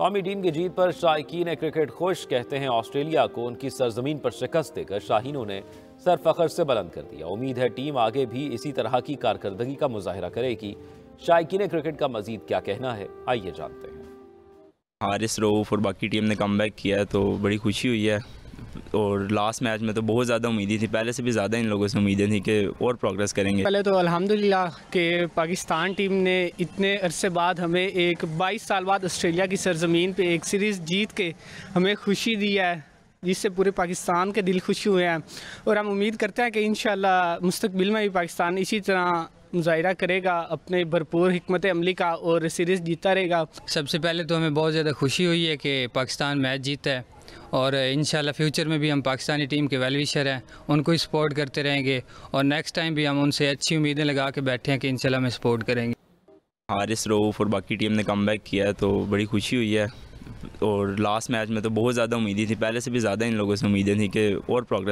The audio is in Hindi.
टॉमी डीन की जीत पर ने क्रिकेट खुश कहते हैं ऑस्ट्रेलिया को उनकी सरजमीन पर शिकस्त देकर शाहीनों ने सर फखर से बुलंद कर दिया उम्मीद है टीम आगे भी इसी तरह की कारकर्दगी का मुजाहरा करेगी ने क्रिकेट का मजीद क्या कहना है आइए जानते हैं हारिस रोफ और बाकी टीम ने कम किया है तो बड़ी खुशी हुई है और लास्ट मैच में तो बहुत ज़्यादा उम्मीदी थी पहले से भी ज़्यादा इन लोगों से उम्मीदें थी कि और प्रोग्रेस करेंगे पहले तो अल्हम्दुलिल्लाह कि पाकिस्तान टीम ने इतने अरसे बाद हमें एक 22 साल बाद ऑस्ट्रेलिया की सरजमीन पे एक सीरीज़ जीत के हमें खुशी दी है जिससे पूरे पाकिस्तान के दिल खुश हुए हैं और हम उम्मीद करते हैं कि इन मुस्तबिल में भी पाकिस्तान इसी तरह मुजाहरा करेगा अपने भरपूर हमत अमली का और सीरीज़ जीता रहेगा सबसे पहले तो हमें बहुत ज़्यादा खुशी हुई है कि पाकिस्तान मैच जीता है और इन फ्यूचर में भी हम पाकिस्तानी टीम के वेलविशर हैं उनको ही सपोर्ट करते रहेंगे और नेक्स्ट टाइम भी हम उनसे अच्छी उम्मीदें लगा के बैठे हैं कि इन हमें सपोर्ट करेंगे हारिस रऊफ और बाकी टीम ने कम बैक किया है तो बड़ी खुशी हुई है और लास्ट मैच में तो बहुत ज़्यादा उम्मीदें थी पहले से भी ज़्यादा इन लोगों से उम्मीदें थी कि और प्रोग्रेस